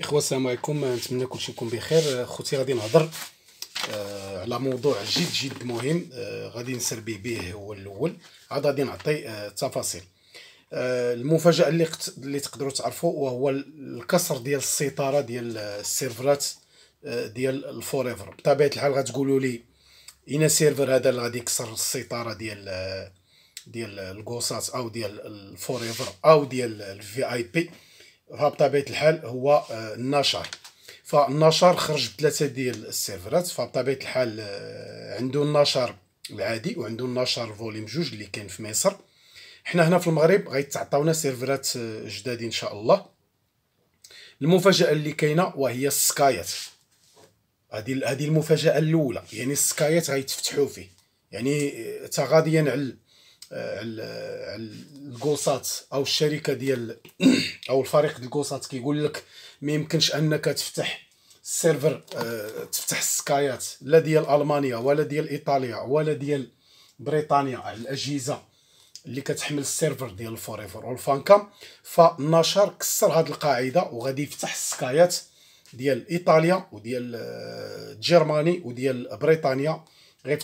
اخوة السلام عليكم نتمنى كلشي يكون بخير خوتي غادي نهضر آه على موضوع جد جد مهم آه غادي نسربي به هو الاول عاد غادي نعطي آه التفاصيل آه، المفاجاه اللي قت... اللي تقدروا تعرفوا وهو الكسر ديال السيطره ديال السيرفرات آه، ديال الفوريفر بطبيعه الحال غتقولوا لي اين سيرفر هذا اللي غادي يكسر السيطره ديال آه، ديال الكوسات او ديال الفوريفر او ديال الفي اي بي فبطبيعه الحال هو آه، النشر فالنشر خرج بثلاثه ديال السيرفرات فبطبيعه الحال آه، عنده النشر العادي وعنده النشر فوليوم جوج اللي كان في مصر حنا هنا في المغرب غيتعطاونا سيرفرات آه، جداد ان شاء الله المفاجاه اللي كاينه وهي السكايات هذه هذه المفاجاه الاولى يعني السكايات غيتفتحوا فيه يعني تغاديا على على الكوسات او الشركه ديال او الفريق ديال الكوسات كيقول لك ما يمكنش انك تفتح السيرفر آه، تفتح السكايات لا ديال المانيا ولا ديال ايطاليا ولا ديال بريطانيا على الاجهزه اللي كتحمل السيرفر ديال الفوريفر والفانكام فالنشر كسر هذه القاعده وغادي يفتح السكايات ديال ايطاليا وديال آه، جيرماني وديال بريطانيا غير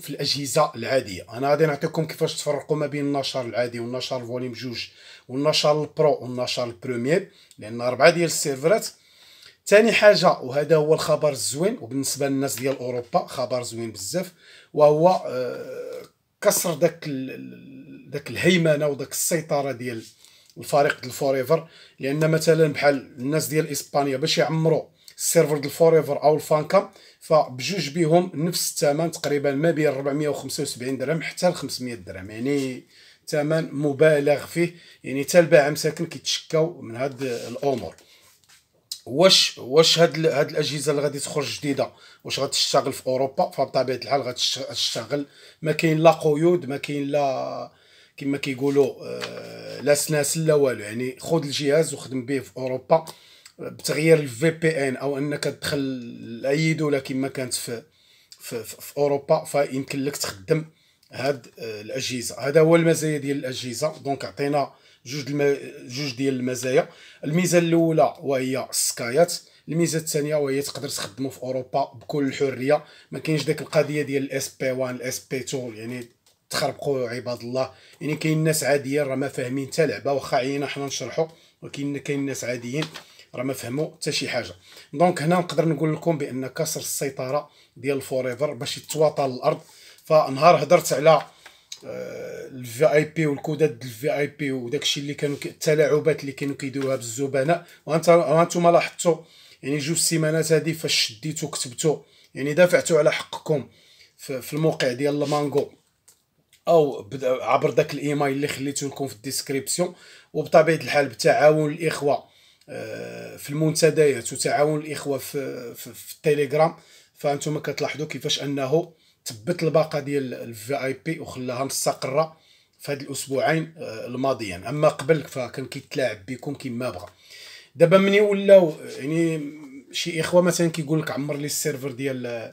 في الاجهزه العاديه انا غادي نعطيكم كيفاش تفرقوا ما بين النشر العادي والنشر فوليوم جوج والنشر البرو والنشر البروميير لان اربعه ديال السيرفرات ثاني حاجه وهذا هو الخبر الزوين وبالنسبه للناس ديال اوروبا خبر زوين بزاف وهو آه، كسر داك داك الهيمنه وداك السيطره ديال الفريق ديال فوريفر لان مثلا بحال الناس ديال اسبانيا باش يعمروا السيرفر ديال فوريفر او الفانكا فبجوج بهم نفس الثمن تقريبا ما بين 475 درهم حتى ل 500 درهم يعني ثمن مبالغ فيه يعني حتى الباعه مساكن كيتشكاو من هاد الامور واش واش هاد هاد الاجهزه اللي غادي تخرج جديده واش غتشتغل في اوروبا فبطبيعه الحال غتشتغل ما كاين لا قيود ما كاين لا كما كيقولوا لا آه، سلاسل لا والو يعني خذ الجهاز وخدم به في اوروبا بتغيير الفي بي ان او انك تدخل لاي دوله كما كانت في في, في اوروبا فيمكن لك تخدم هاد آه، الاجهزه هذا هو المزايا ديال الاجهزه دونك عطينا جوج الم... جوج ديال المزايا الميزه الاولى وهي السكايات الميزه الثانيه وهي تقدر تخدمه في اوروبا بكل حريه ما كاينش داك القضيه ديال الاس بي 1 الاس بي 2 يعني تخربقوا عباد الله يعني كاين ناس عاديين راه ما فاهمين حتى لعبه واخا عينا حنا نشرحو ولكن كاين ناس عاديين راه ما فهموا حتى شي حاجه دونك هنا نقدر نقول لكم بان كسر السيطره ديال الفوريفر باش يتواطى الارض فنهار هضرت على الفي اي بي والكودات الفي اي بي وداكشي اللي كانوا التلاعبات اللي كانوا كيديروها بالزبناء وانتم لاحظتوا يعني جوج سيمانات هذه فاش شديتو كتبتو يعني دافعتو على حقكم في الموقع ديال المانغو او عبر داك الايميل اللي خليته لكم في الديسكريبسيون وبطبيعه الحال بتعاون الاخوه في المنتديات وتعاون الاخوه في, في, في التليجرام فانتم كتلاحظوا كيفاش انه ثبت الباقه ديال الفي اي بي وخلاها مستقره في هاد الاسبوعين آه، الماضيين اما قبل فكان كيتلاعب بكم كما بغى دابا ملي ولاو يعني شي اخوه مثلا كيقول لك عمر لي السيرفر ديال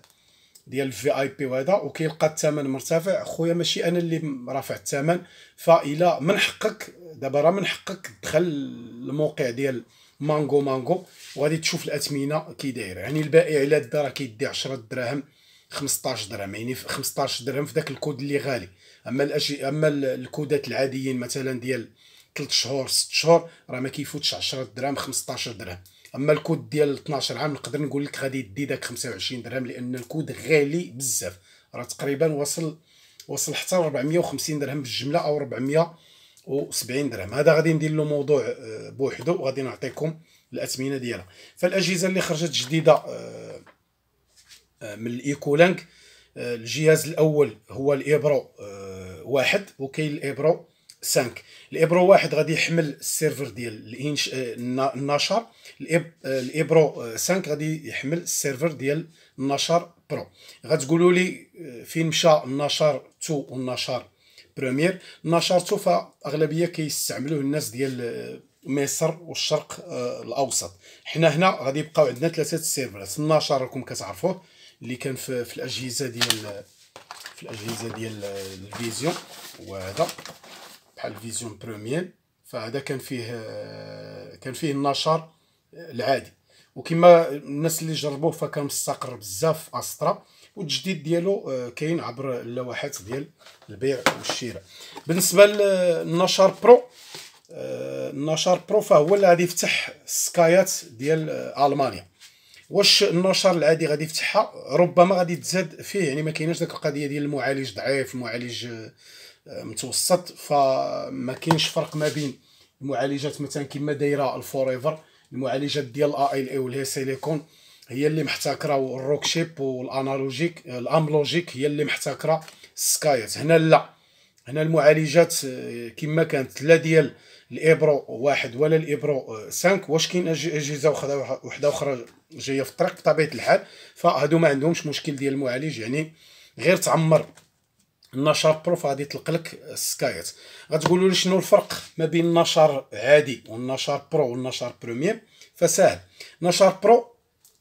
ديال الفي اي بي وهذا وكيلقى الثمن مرتفع خويا ماشي انا اللي رافع الثمن فالى من حقك دابا راه من حقك تدخل الموقع ديال مانغو مانغو وغادي تشوف الاثمنه كي دايره يعني البائع الى دا راه كيدي 10 دراهم 15 درهم يعني 15 درهم في ذاك الكود اللي غالي اما الاشي اما الكودات العاديين مثلا ديال 3 شهور 6 شهور راه ما كيفوتش 10 دراهم 15 درهم اما الكود ديال 12 عام نقدر نقول لك غادي يدي داك 25 درهم لان الكود غالي بزاف راه تقريبا وصل وصل حتى 450 درهم بالجمله او 400 70 درهم هذا غادي ندير له موضوع آه، بوحدو وغادي نعطيكم الاثمنه ديالها فالاجهزه اللي خرجت جديده آه، آه، من الايكولانك الجهاز الاول هو الايبرو واحد وكاين الايبرو 5 الايبرو واحد غادي يحمل السيرفر ديال الانش النشر الايبرو 5 غادي يحمل السيرفر ديال النشر برو غتقولوا لي فين مشى النشر 2 والنشر بريمير نشرته فاغلبيه كيستعملوه الناس ديال آه، مصر والشرق آه، الاوسط حنا هنا غادي يبقاو عندنا ثلاثه السيرفرات النشر راكم كتعرفوه اللي كان في, في الاجهزه ديال آه، في الاجهزه ديال الفيزيون وهذا بحال الفيزيون بريمير فهذا كان فيه كان فيه النشر العادي وكما الناس اللي جربوه فكان مستقر بزاف استرا والتجديد ديالو آه، كاين عبر اللوحات ديال البيع والشراء بالنسبه للنشر برو آه، النشر برو فهو اللي غادي يفتح السكايات ديال آه، المانيا واش النشر العادي غادي يفتحها ربما غادي تزاد فيه يعني ما كايناش داك القضيه ديال المعالج ضعيف المعالج متوسط فما كاينش فرق ما بين المعالجات مثلا كما دايره الفوريفر المعالجات ديال الاي ال اي والهي سيليكون هي اللي محتكره والروك شيب والانالوجيك الاملوجيك هي اللي محتكره السكايات هنا لا هنا المعالجات آه، كما كانت لا ديال الابرو واحد ولا الابرو 5 آه، واش كاين اجهزه وحده اخرى جايه في الطريق بطبيعه الحال فهادو ما عندهمش مشكل ديال المعالج يعني غير تعمر النشر برو فغادي يطلق لك السكايات غتقولوا لي شنو الفرق ما بين النشر عادي والنشر برو والنشر بريميوم فساهل نشر برو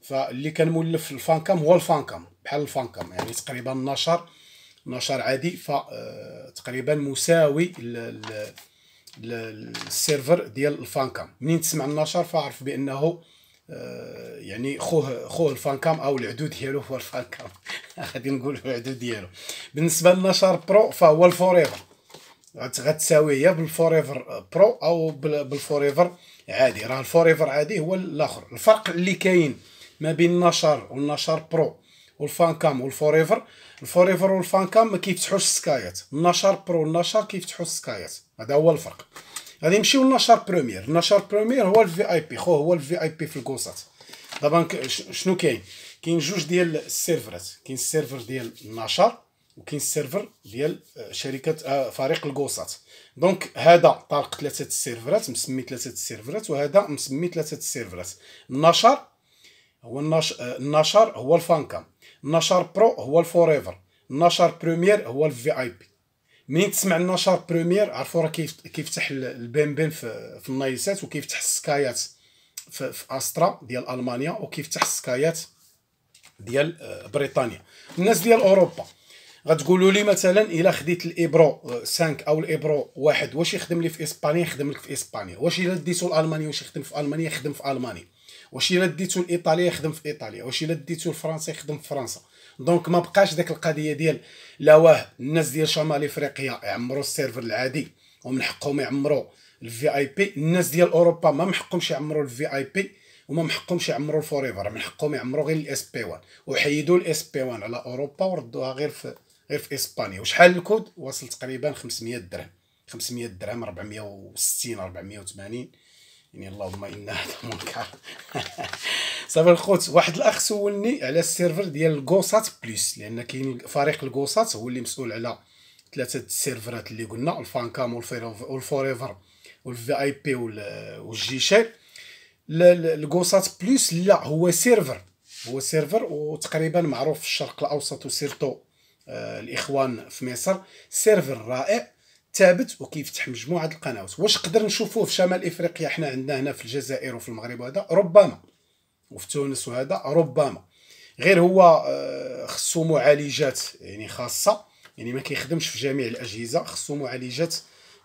فاللي كان مولف كام هو الفان كام بحال الفان كام يعني تقريبا نشر نشر عادي فتقريبا آه، مساوي للسيرفر ديال الفان كام منين تسمع النشر فعرف بانه آه، يعني خوه خوه كام او العدو ديالو هو الفان كام غادي نقول العدو ديالو بالنسبه للنشر برو فهو الفوريفر غتساوي هي بالفوريفر آه، برو او بالفوريفر عادي راه الفوريفر عادي هو الاخر الفرق اللي كاين ما بين النشر والنشر برو والفان كام والفوريفر الفوريفر والفان كام ما كيفتحوش السكايات النشر برو والنشر كيفتحوا السكايات هذا هو الفرق غادي نمشيو للنشر بروميير النشر بروميير هو الفي اي بي خو هو الفي اي بي في الكوسات دابا شنو كاين كاين جوج ديال السيرفرات كاين السيرفر ديال النشر وكاين السيرفر ديال آه، شركه آه، فريق الكوسات دونك هذا طالق ثلاثه السيرفرات مسمي ثلاثه السيرفرات وهذا مسمي ثلاثه السيرفرات النشر هو النشر هو الفانكام النشر برو هو الفوريفر النشر بريمير هو الفي اي بي منين تسمع النشر بريمير عرفوا راه كيفتح البين بين في, في النايسات وكيفتح السكايات في, في استرا ديال المانيا وكيفتح السكايات ديال آه، بريطانيا الناس ديال اوروبا غتقولوا لي مثلا الا خديت الايبرو 5 او الايبرو 1 واش يخدم لي في اسبانيا يخدم لك في اسبانيا واش الا ديتو لالمانيا واش يخدم في المانيا يخدم في المانيا واش الا ديتو لايطاليا يخدم في ايطاليا واش الا ديتو لفرنسا يخدم في فرنسا دونك ما بقاش داك القضيه ديال لا واه الناس ديال شمال افريقيا يعمروا السيرفر العادي ومن حقهم يعمروا الفي اي بي الناس ديال اوروبا ما محقهمش يعمروا الفي اي بي وما محقهمش يعمروا الفوريفر من حقهم يعمروا غير الاس بي 1 وحيدوا الاس بي 1 على اوروبا وردوها غير في غير في اسبانيا وشحال الكود واصل تقريبا 500 درهم 500 درهم 460 480 يعني اللهم انا هذا منكر صافي الخوت واحد الاخ سولني على السيرفر ديال الكوسات بلس لان كاين فريق الكوسات هو اللي مسؤول على ثلاثه السيرفرات اللي قلنا الفان كام والفوريفر والفي اي بي والجيشير الكوسات بلس لا هو سيرفر هو سيرفر وتقريبا معروف في الشرق الاوسط وسيرتو آه الاخوان في مصر سيرفر رائع ثابت وكيفتح مجموعه القنوات واش نقدر نشوفوه في شمال افريقيا حنا عندنا هنا في الجزائر وفي المغرب وهذا ربما وفي تونس وهذا ربما غير هو آه، خصو معالجات يعني خاصه يعني ما كيخدمش في جميع الاجهزه خصو معالجات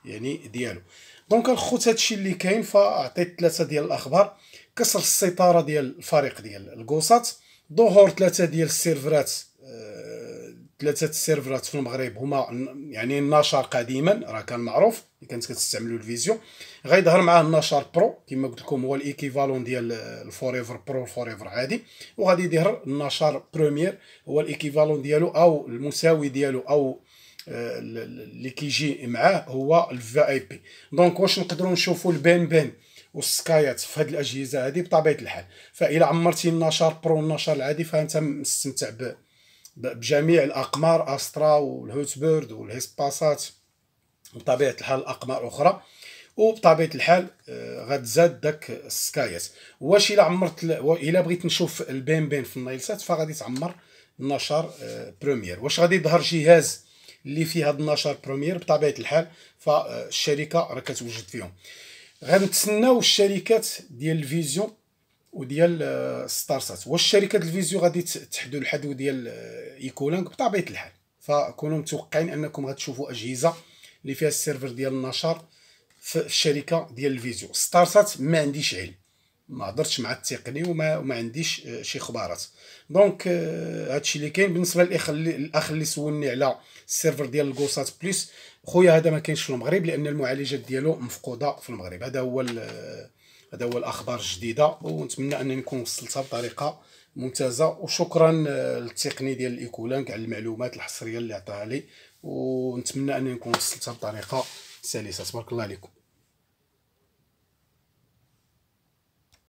يعني ديالو دونك الخوت هادشي اللي كاين فاعطيت ثلاثه ديال الاخبار كسر السيطره ديال الفريق ديال الكوسات ظهور ثلاثه ديال السيرفرات آه، ثلاثه السيرفرات في المغرب هما يعني النشر قديما راه كان معروف اللي كانت كتستعملوا الفيزيون غيظهر معاه النشر برو كما قلت لكم هو الايكيفالون ديال الفوريفر برو الفوريفر عادي وغادي يظهر النشر بروميير هو الايكيفالون ديالو او المساوي ديالو او آه، اللي كيجي معاه هو الفي اي بي دونك واش نقدروا نشوفوا البين بين والسكايات في هذه الاجهزه هذه بطبيعه الحال فإلا عمرتي النشر برو النشر العادي فانت مستمتع بجميع الأقمار أسترا والهوتبرد والهيسباسات بطبيعة الحال أقمار أخرى وبطبيعه الحال آه، غتزاد داك السكايات واش الا عمرت الا بغيت نشوف البين بين في النايلسات فغادي تعمر النشر بريمير آه، واش غادي يظهر جهاز اللي فيه هذا النشر بريمير بطبيعه الحال فالشركه راه كتوجد فيهم غنتسناو الشركات ديال الفيزيون وديال سات آه، واش شركه الفيزيو غادي تحدو الحدو ديال ايكولانك آه، بطبيعه الحال فكونوا متوقعين انكم غتشوفوا اجهزه اللي فيها السيرفر ديال النشر في الشركه ديال الفيزيو ستارت سات ما عنديش علم ما هضرتش مع التقني وما, وما عنديش آه، شي خبارات دونك هادشي اللي كاين بالنسبه للاخ الاخ اللي سولني على السيرفر ديال الكوسات بلس خويا هذا ما كاينش في المغرب لان المعالجات ديالو مفقوده في المغرب هذا هو هذا هو الاخبار الجديده ونتمنى انني نكون وصلتها بطريقه ممتازه وشكرا للتقني ديال الايكولانك على المعلومات الحصريه اللي عطاها لي ونتمنى انني نكون وصلتها بطريقه سلسه تبارك الله عليكم